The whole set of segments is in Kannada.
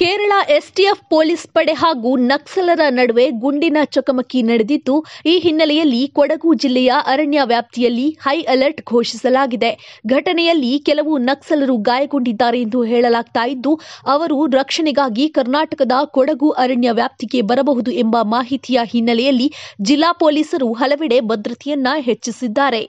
ಕೇರಳ ಎಸ್ಟಿಎಫ್ ಪೊಲೀಸ್ ಪಡೆ ಹಾಗೂ ನಕ್ಸಲರ ನಡುವೆ ಗುಂಡಿನ ಚಕಮಕಿ ನಡೆದಿದ್ದು ಈ ಹಿನ್ನೆಲೆಯಲ್ಲಿ ಕೊಡಗು ಜಿಲ್ಲೆಯ ಅರಣ್ಯ ವ್ಯಾಪ್ತಿಯಲ್ಲಿ ಹೈ ಅಲರ್ಟ್ ಘೋಷಿಸಲಾಗಿದೆ ಘಟನೆಯಲ್ಲಿ ಕೆಲವು ನಕ್ಸಲರು ಗಾಯಗೊಂಡಿದ್ದಾರೆ ಎಂದು ಹೇಳಲಾಗ್ತಾ ಇದ್ದು ಅವರು ರಕ್ಷಣೆಗಾಗಿ ಕರ್ನಾಟಕದ ಕೊಡಗು ಅರಣ್ಯ ವ್ಯಾಪ್ತಿಗೆ ಬರಬಹುದು ಎಂಬ ಮಾಹಿತಿಯ ಹಿನ್ನೆಲೆಯಲ್ಲಿ ಜಿಲ್ಲಾ ಪೊಲೀಸರು ಹಲವೆಡೆ ಭದ್ರತೆಯನ್ನ ಹೆಚ್ಚಿಸಿದ್ದಾರೆ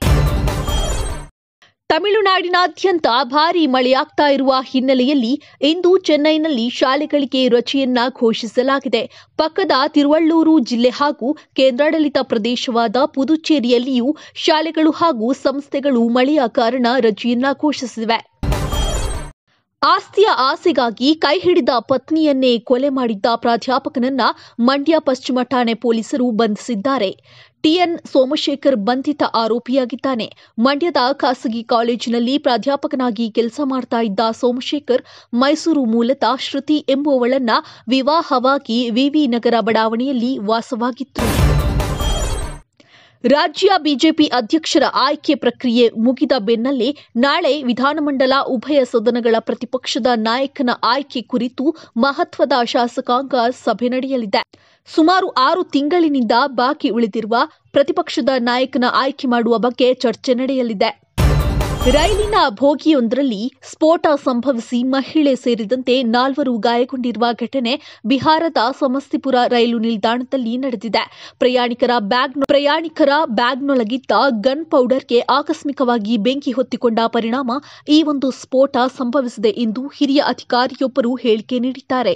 ತಮಿಳುನಾಡಿನಾದ್ಯಂತ ಭಾರೀ ಮಳೆಯಾಗ್ತಾ ಇರುವ ಹಿನ್ನೆಲೆಯಲ್ಲಿ ಇಂದು ಚೆನ್ನೈನಲ್ಲಿ ಶಾಲೆಗಳಿಗೆ ರಜೆಯನ್ನ ಘೋಷಿಸಲಾಗಿದೆ ಪಕ್ಕದ ತಿರುವಳ್ಳೂರು ಜಿಲ್ಲೆ ಹಾಗೂ ಕೇಂದ್ರಾಡಳಿತ ಪ್ರದೇಶವಾದ ಪುದುಚೇರಿಯಲ್ಲಿಯೂ ಶಾಲೆಗಳು ಹಾಗೂ ಸಂಸ್ಥೆಗಳು ಮಳೆಯ ಕಾರಣ ರಜೆಯನ್ನ ಘೋಷಿಸಿವೆ ಆಸ್ತಿಯ ಆಸೆಗಾಗಿ ಕೈ ಹಿಡಿದ ಪತ್ನಿಯನ್ನೇ ಕೊಲೆ ಮಾಡಿದ್ದ ಪ್ರಾಧ್ಯಾಪಕನನ್ನ ಮಂಡ್ಯ ಪಶ್ಚಿಮ ಠಾಣೆ ಪೊಲೀಸರು ಬಂಧಿಸಿದ್ದಾರೆ ಟಿಎನ್ ಸೋಮಶೇಖರ್ ಬಂಧಿತ ಆರೋಪಿಯಾಗಿದ್ದಾನೆ ಮಂಡ್ಯದ ಖಾಸಗಿ ಕಾಲೇಜಿನಲ್ಲಿ ಪ್ರಾಧ್ಯಾಪಕನಾಗಿ ಕೆಲಸ ಮಾಡ್ತಾ ಇದ್ದ ಸೋಮಶೇಖರ್ ಮೈಸೂರು ಮೂಲತಃ ಶ್ರುತಿ ಎಂಬುವವಳನ್ನ ವಿವಾಹವಾಗಿ ವಿವಿ ನಗರ ಬಡಾವಣೆಯಲ್ಲಿ ವಾಸವಾಗಿತ್ತು ರಾಜ್ಯ ಬಿಜೆಪಿ ಅಧ್ಯಕ್ಷರ ಆಯ್ಕೆ ಪ್ರಕ್ರಿಯೆ ಮುಗಿದ ಬೆನ್ನಲ್ಲೇ ನಾಳೆ ವಿಧಾನಮಂಡಲ ಉಭಯ ಸದನಗಳ ಪ್ರತಿಪಕ್ಷದ ನಾಯಕನ ಆಯ್ಕೆ ಕುರಿತು ಮಹತ್ವದ ಶಾಸಕಾಂಗ ಸಭೆ ನಡೆಯಲಿದೆ ಸುಮಾರು ಆರು ತಿಂಗಳಿನಿಂದ ಬಾಕಿ ಉಳಿದಿರುವ ಪ್ರತಿಪಕ್ಷದ ನಾಯಕನ ಆಯ್ಕೆ ಮಾಡುವ ಬಗ್ಗೆ ಚರ್ಚೆ ನಡೆಯಲಿದೆ ರೈಲಿನ ಭೋಗಿಯೊಂದರಲ್ಲಿ ಸ್ಫೋಟ ಸಂಭವಿಸಿ ಮಹಿಳೆ ಸೇರಿದಂತೆ ನಾಲ್ವರು ಗಾಯಗೊಂಡಿರುವ ಘಟನೆ ಬಿಹಾರದ ಸಮಸ್ತಿಪುರ ರೈಲು ನಿಲ್ದಾಣದಲ್ಲಿ ನಡೆದಿದೆ ಪ್ರಯಾಣಿಕರ ಬ್ಯಾಗ್ ಪ್ರಯಾಣಿಕರ ಬ್ಯಾಗ್ನೊಳಗಿದ್ದ ಗನ್ ಪೌಡರ್ಗೆ ಆಕಸ್ಮಿಕವಾಗಿ ಬೆಂಕಿ ಹೊತ್ತಿಕೊಂಡ ಪರಿಣಾಮ ಈ ಒಂದು ಸ್ಫೋಟ ಸಂಭವಿಸಿದೆ ಎಂದು ಹಿರಿಯ ಅಧಿಕಾರಿಯೊಬ್ಬರು ಹೇಳಿಕೆ ನೀಡಿದ್ದಾರೆ